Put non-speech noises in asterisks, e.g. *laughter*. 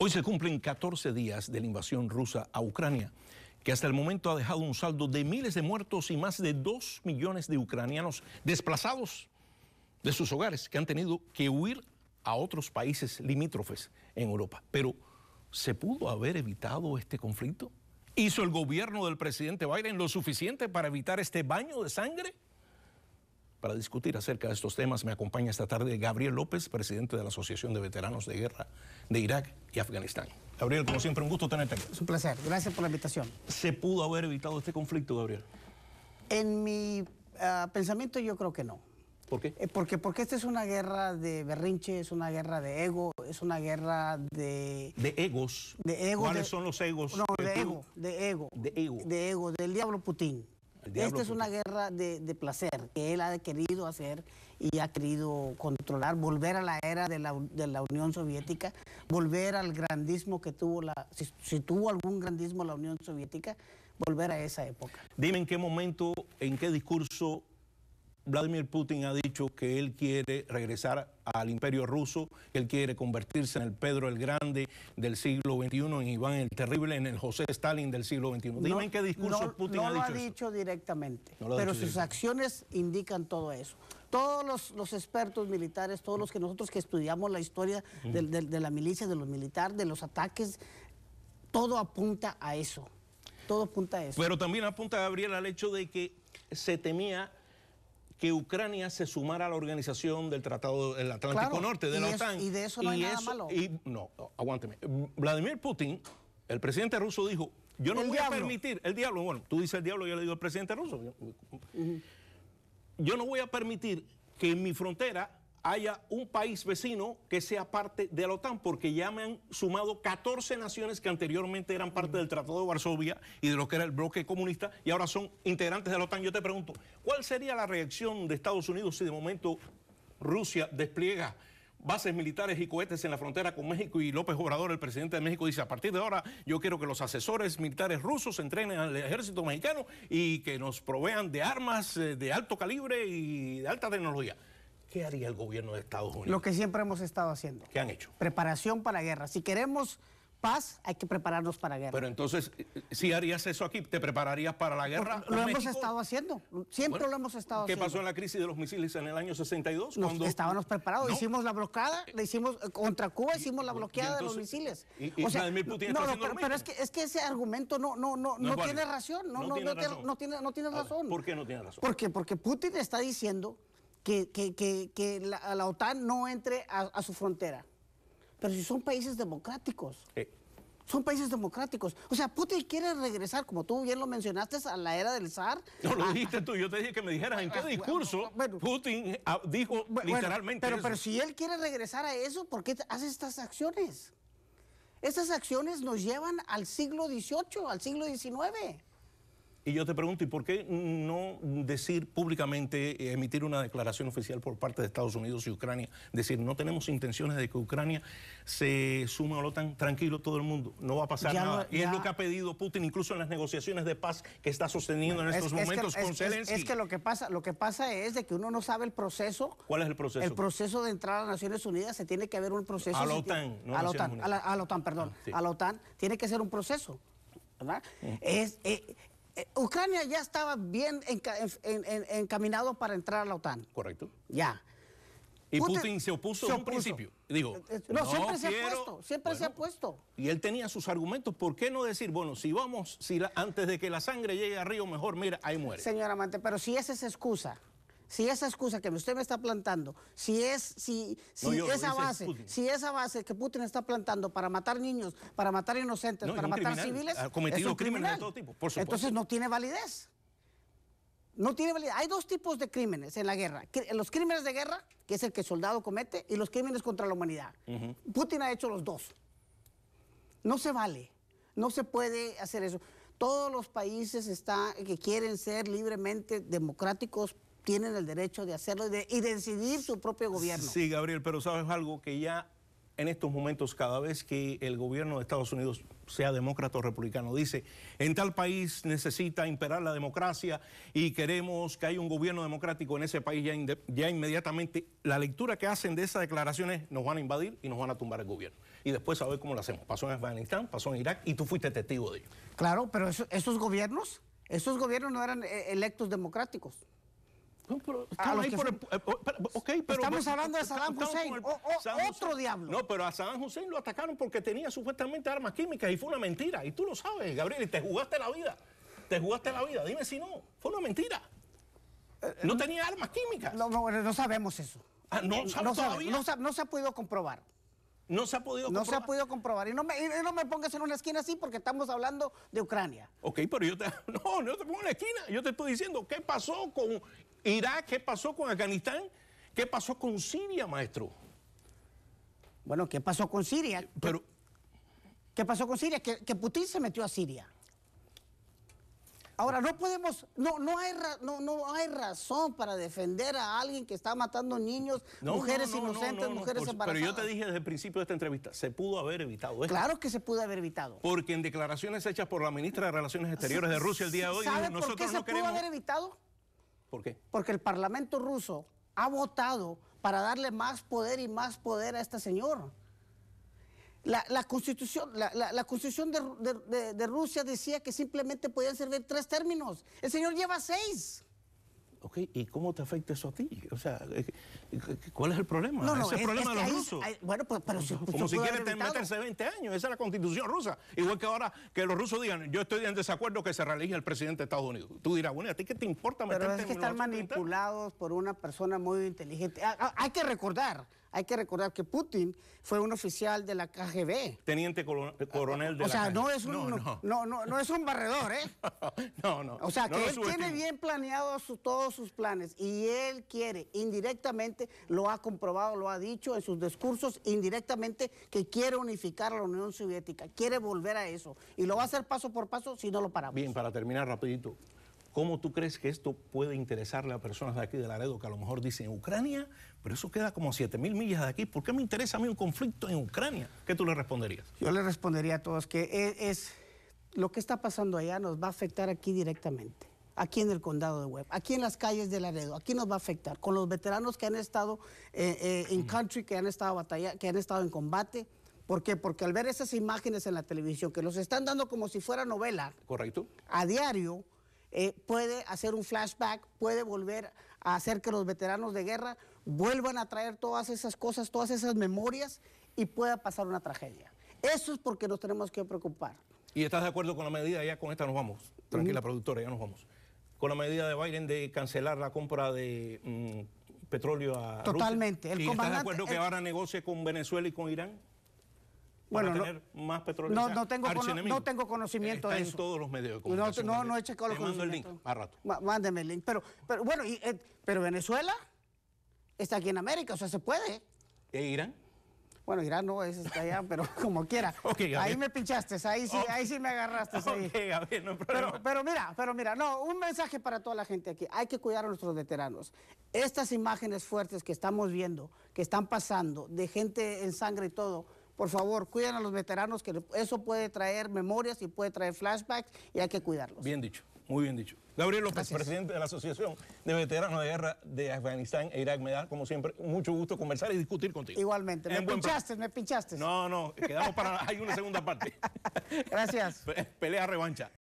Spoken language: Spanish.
Hoy se cumplen 14 días de la invasión rusa a Ucrania, que hasta el momento ha dejado un saldo de miles de muertos y más de 2 millones de ucranianos desplazados de sus hogares, que han tenido que huir a otros países limítrofes en Europa. Pero, ¿se pudo haber evitado este conflicto? ¿Hizo el gobierno del presidente Biden lo suficiente para evitar este baño de sangre? Para discutir acerca de estos temas me acompaña esta tarde Gabriel López, presidente de la Asociación de Veteranos de Guerra de Irak y Afganistán. Gabriel, como siempre, un gusto tenerte aquí. Es un placer, gracias por la invitación. ¿Se pudo haber evitado este conflicto, Gabriel? En mi ah, pensamiento yo creo que no. ¿Por qué? Eh, porque, porque esta es una guerra de berrinche, es una guerra de ego, es una guerra de... De egos. De ¿Cuáles son los egos? No, de ego, de ego. De ego. De ego, del diablo Putin. Esta es una guerra de, placer que él ha querido hacer y ha querido controlar, volver a la era de la, Unión Soviética, volver al grandismo que tuvo la, si, tuvo algún grandismo la Unión Soviética, volver a esa época. Dime en qué momento, en qué discurso Vladimir Putin ha dicho que él quiere regresar al imperio ruso, que él quiere convertirse en el Pedro el Grande del siglo XXI, en Iván el Terrible, en el José Stalin del siglo XXI. Dime en qué discurso Putin ha dicho. No lo ha dicho directamente, pero sus acciones indican todo eso. Todos los, expertos militares, todos los que nosotros que estudiamos la historia de, la milicia, de los militares, de los ataques, todo apunta a eso. Todo apunta a eso. Pero también apunta, Gabriel, al hecho de que se temía que Ucrania se sumara a la organización del Tratado del Atlántico Norte, de la OTAN. y de eso no hay nada malo. Y, no, aguánteme. Vladimir Putin, el presidente ruso, dijo, yo no voy a permitir, el diablo, bueno, tú dices el diablo, yo le digo el presidente ruso. yo no voy a permitir que en mi frontera haya un país vecino que sea parte de la OTAN, porque ya me han sumado 14 naciones que anteriormente eran parte del Tratado de Varsovia y de lo que era el bloque comunista y ahora son integrantes de la OTAN. Yo te pregunto, ¿cuál sería la reacción de Estados Unidos si de momento Rusia despliega bases militares y cohetes en la frontera con México y López Obrador, el presidente de México, dice, a partir de ahora yo quiero que los asesores militares rusos entrenen al ejército mexicano y que nos provean de armas eh, de alto calibre y de alta tecnología. ¿qué haría el gobierno de Estados Unidos? Lo que siempre hemos estado haciendo. ¿Qué han hecho? Preparación para guerra. Si queremos paz, hay que prepararnos para guerra. Pero entonces, eh, eh, si harías eso aquí, ¿te prepararías para la guerra? lo hemos estado haciendo, siempre lo hemos estado ¿qué haciendo. ¿Qué pasó en la crisis de los misiles en el año 62? Estábamos preparados, hicimos la bloqueada, le hicimos eh, contra Cuba hicimos la bloqueada de los misiles. Y, Vladimir Putin no, no, pero, es que ese argumento no no no, no, tiene razón, no, tiene razón. no, tiene, razón. ¿Por qué no tiene razón? Porque porque Putin está diciendo que, que, que, que la, OTAN no entre a, su frontera. Pero si son países democráticos. Son países democráticos. O sea, Putin quiere regresar, como tú bien lo mencionaste, a la era del zar. No lo ah. dijiste tú, yo te dije que me dijeras en qué discurso Putin ah, dijo literalmente. Pero, pero si él quiere regresar a eso, ¿por qué hace estas acciones? Estas acciones nos llevan al siglo XVIII, al siglo XIX. Y yo te pregunto, ¿y por qué no decir públicamente, eh, emitir una declaración oficial por parte de Estados Unidos y Ucrania? Decir, no tenemos intenciones de que Ucrania se sume a la OTAN, tranquilo todo el mundo, no va a pasar nada. Y es lo que ha pedido Putin, incluso en las negociaciones de paz que está sosteniendo en estos momentos es que, Es, que lo que, pasa, lo que pasa es de que uno no sabe el proceso. ¿Cuál es el proceso? El proceso de entrar a Naciones Unidas se tiene que ver un proceso. A la OTAN, no a la OTAN, a OTAN perdón. Ah, a la OTAN tiene que ser un proceso. ¿verdad? Mm. es, eh, eh, Ucrania ya estaba bien encaminado para entrar a la OTAN. Correcto. Ya. Y Putin, se opuso en un principio. Digo, eh, eh, no, siempre se ha puesto, siempre se ha puesto. Y él tenía sus argumentos, ¿por qué no decir, bueno, si vamos, si antes de que la sangre llegue a Río, mejor, mira, ahí muere. Señora Amante, pero si esa es excusa, si esa excusa que usted me está plantando, si es si, esa base, si esa base que Putin está plantando para matar niños, para matar inocentes, para matar civiles, ha cometido crímenes de todo tipo, por supuesto. Entonces no tiene validez. No tiene validez. Hay dos tipos de crímenes en la guerra. Los crímenes de guerra, que es el que el soldado comete, y los crímenes contra la humanidad. Putin ha hecho los dos. No se vale. No se puede hacer eso. Todos los países que quieren ser libremente democráticos tienen el derecho de hacerlo y, de, decidir su propio gobierno. Sí, Gabriel, pero sabes algo que ya en estos momentos, cada vez que el gobierno de Estados Unidos, sea demócrata o republicano, dice, en tal país necesita imperar la democracia y queremos que haya un gobierno democrático en ese país, ya, inmediatamente la lectura que hacen de esas declaraciones nos van a invadir y nos van a tumbar el gobierno. Y después a ver cómo lo hacemos. Pasó en Afganistán, pasó en Irak y tú fuiste testigo de ello. Claro, pero esos gobiernos, esos gobiernos no eran eh, electos democráticos estamos hablando de Saddam Hussein, otro diablo. No, pero a Saddam Hussein lo atacaron porque tenía supuestamente armas químicas y fue una mentira. Y tú lo sabes, Gabriel, y te jugaste la vida. Te jugaste la vida. Dime si no, fue una mentira. Eh, no tenía armas químicas. No, sabemos eso. Ah, no, eh, no se ha podido comprobar. No se ha podido comprobar. No se ha podido comprobar. Y no, me, pongas en una esquina así porque estamos hablando de Ucrania. Ok, pero yo te... *laughs* No, no te pongo en la esquina. Yo te estoy diciendo qué pasó con Irak, qué pasó con Afganistán, qué pasó con Siria, maestro. Bueno, ¿qué pasó con Siria? Pero... ¿Qué pasó con Siria? que Putin se metió a Siria. Ahora, no podemos, no, no, hay no, no hay razón para defender a alguien que está matando niños, mujeres inocentes, mujeres embarazadas. Pero yo te dije desde el principio de esta entrevista, se pudo haber evitado esto. Claro que se pudo haber evitado. Porque en declaraciones hechas por la ministra de Relaciones Exteriores de Rusia el día de hoy, ¿sabe por qué se pudo haber evitado? ¿Por qué? Porque el Parlamento ruso ha votado para darle más poder y más poder a esta señor. La, la constitución, la, la, constitución de, Rusia decía que simplemente podían servir tres términos. El señor lleva seis. ¿y cómo te afecta eso a ti? O sea, eh, eh, ¿cuál es el problema? No, es el problema de los rusos. bueno, pues, si, Como si quieren meterse 20 años, esa es la constitución rusa. Igual que ahora que los rusos digan, yo estoy en desacuerdo que se realice el presidente de Estados Unidos. Tú dirás, bueno, ¿a ti qué te importa pero Pero es que están manipulados por una persona muy inteligente. Ah, ah, hay que recordar, hay que recordar que Putin fue un oficial de la KGB. Teniente ah, coronel de la sea, KGB. No es un, no, es un barredor, ¿eh? *laughs* no, no. O sea, que él tiene bien planeados todos sus planes y él quiere, indirectamente, lo ha comprobado, lo ha dicho en sus discursos, indirectamente, que quiere unificar a la Unión Soviética, quiere volver a eso. Y lo va a hacer paso por paso si no lo paramos. Bien, para terminar rapidito, ¿Cómo tú crees que esto puede interesarle a personas de aquí de Laredo que a lo mejor dicen Ucrania, pero eso queda como 7 mil millas de aquí? ¿Por qué me interesa a mí un conflicto en Ucrania? ¿Qué tú le responderías? Yo le respondería a todos que e-, es, lo que está pasando allá nos va a afectar aquí directamente aquí en el condado de Webb, aquí en las calles de Laredo, aquí nos va a afectar, con los veteranos que han estado en eh, eh, country, que han estado batalla, que han estado en combate. ¿Por qué? Porque al ver esas imágenes en la televisión, que los están dando como si fuera novela. Correcto. A diario, eh, puede hacer un flashback, puede volver a hacer que los veteranos de guerra vuelvan a traer todas esas cosas, todas esas memorias y pueda pasar una tragedia. Eso es porque nos tenemos que preocupar. ¿Y estás de acuerdo con la medida? Ya con esta nos vamos. Tranquila, productora, ya nos vamos. Con la medida de Biden de cancelar la compra de mm, petróleo a Totalmente. Rusia. ¿Y estás de acuerdo que ahora negocie con Venezuela y con Irán? bueno, tener no, más petróleo. No, no, tengo, no tengo conocimiento de eso. en todos los medios de comunicación. No, no, no he checado los mando el link, a rato. mándeme el link. Pero, pero bueno, y, eh, pero Venezuela está aquí en América, o sea, se puede. ¿E Irán? Bueno, Irán no, es está allá, pero *laughs* como quiera. *laughs* ahí me pinchaste, ahí sí, ahí sí me agarraste. Pero, pero, mira, pero mira, no, un mensaje para toda la gente aquí. Hay que cuidar a nuestros veteranos. Estas imágenes fuertes que estamos viendo, que están pasando, de gente en sangre y todo, por favor, cuiden a los veteranos, que eso puede traer memorias y puede traer flashbacks y hay que cuidarlos. Bien dicho, muy bien dicho. Gabriel López, presidente de la Asociación de Veteranos de Guerra de Afganistán e Irak. Me da, como siempre, mucho gusto conversar y discutir contigo. Igualmente. me pinchaste, me pinchaste. No, no, quedamos para... *laughs* hay una segunda parte. Gracias. Pelea revancha.